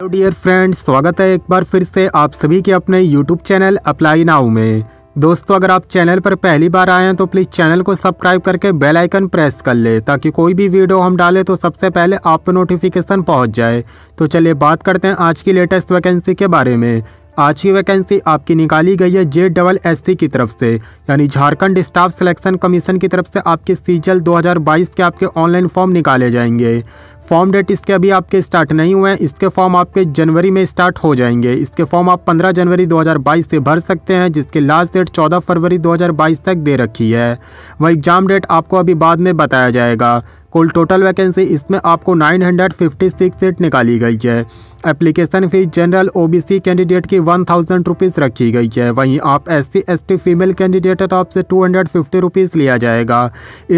hello dear friends स्वागत है एक बार फिर से आप सभी के अपने यूट्यूब चैनल अप्लाई नाउ में दोस्तों अगर आप चैनल पर पहली बार आए हैं तो प्लीज़ चैनल को सब्सक्राइब करके बेल आइकन प्रेस कर ले ताकि कोई भी वीडियो हम डालें तो सबसे पहले आप नोटिफिकेशन पहुंच जाए तो चलिए बात करते हैं आज की लेटेस्ट वैकेंसी के बारे में आज की वैकेंसी आपकी निकाली गई है जे डबल एस सी की तरफ से यानी झारखंड स्टाफ सिलेक्शन कमीशन की तरफ से आपके सीजल 2022 के आपके ऑनलाइन फॉर्म निकाले जाएंगे फॉर्म डेट इसके अभी आपके स्टार्ट नहीं हुए हैं इसके फॉर्म आपके जनवरी में स्टार्ट हो जाएंगे इसके फॉर्म आप 15 जनवरी 2022 से भर सकते हैं जिसके लास्ट डेट 14 फरवरी 2022 तक दे रखी है वह एग्ज़ाम डेट आपको अभी बाद में बताया जाएगा कुल टोटल वैकेंसी इसमें आपको 956 सीट निकाली गई है application fees general OBC candidate की वन थाउजेंड रखी गई है वहीं आप एस सी फीमेल कैंडिडेट तो आपसे टू हंड्रेड फिफ्टी रुपीज़ लिया जाएगा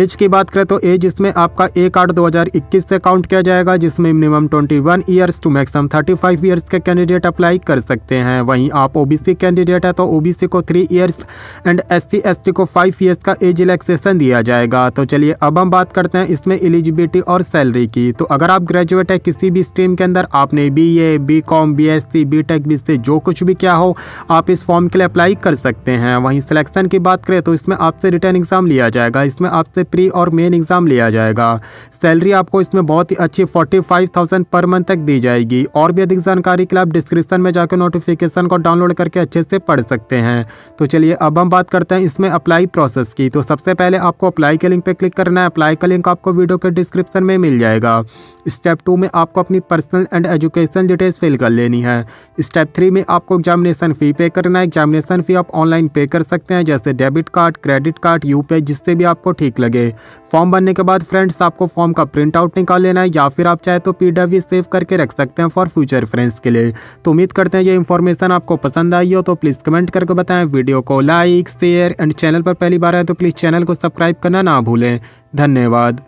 एज की बात करें तो एज इसमें आपका एक आठ दो हज़ार इक्कीस से काउंट किया जाएगा जिसमें minimum twenty one years to maximum thirty five years के कैंडिडेट अप्लाई कर सकते हैं वहीं आप ओ कैंडिडेट है तो ओ को three years and S C S T को फाइव ईयर्स का एज रिलैक्सेशन दिया जाएगा तो चलिए अब हम बात करते हैं इसमें एलिजिबिलिटी और सैलरी की तो अगर आप ग्रेजुएट है किसी भी स्ट्रीम के अंदर आपने B A B com B S C B tech B जो कुछ भी क्या हो आप इस फॉर्म के लिए अप्लाई कर सकते हैं वहीं सिलेक्शन की बात करें तो इसमें आपसे रिटर्न एग्ज़ाम लिया जाएगा इसमें आपसे प्री और मेन एग्ज़ाम लिया जाएगा सैलरी आपको इसमें बहुत ही अच्छी forty five thousand per month तक दी जाएगी और भी अधिक जानकारी के लिए आप डिस्क्रिप्शन में जाकर नोटिफिकेशन को डाउनलोड करके अच्छे से पढ़ सकते हैं तो चलिए अब हम बात करते हैं इसमें अप्लाई प्रोसेस की तो सबसे पहले आपको अप्लाई के लिंक पर क्लिक करना है अप्लाई का लिंक आपको वीडियो के डिस्क्रिप्शन में मिल जाएगा स्टेप टू में आपको अपनी personal and education details fill कर लेनी है स्टेप थ्री में आपको एग्जामिनेशन फ़ी पे करना है एग्जामिनेशन फ़ी आप ऑनलाइन पे कर सकते हैं जैसे debit card credit card U जिससे भी आपको ठीक लगे फॉर्म भरने के बाद फ्रेंड्स आपको फॉर्म का प्रिंट आउट निकाल लेना है या फिर आप चाहे तो पी सेव करके रख सकते हैं फॉर फ्यूचर फ्रेंड्स के लिए तो उम्मीद करते हैं ये इन्फॉर्मेशन आपको पसंद आई हो तो प्लीज़ कमेंट करके बताएं वीडियो को लाइक शेयर एंड चैनल पर पहली बार आए तो प्लीज़ चैनल को सब्सक्राइब करना ना भूलें धन्यवाद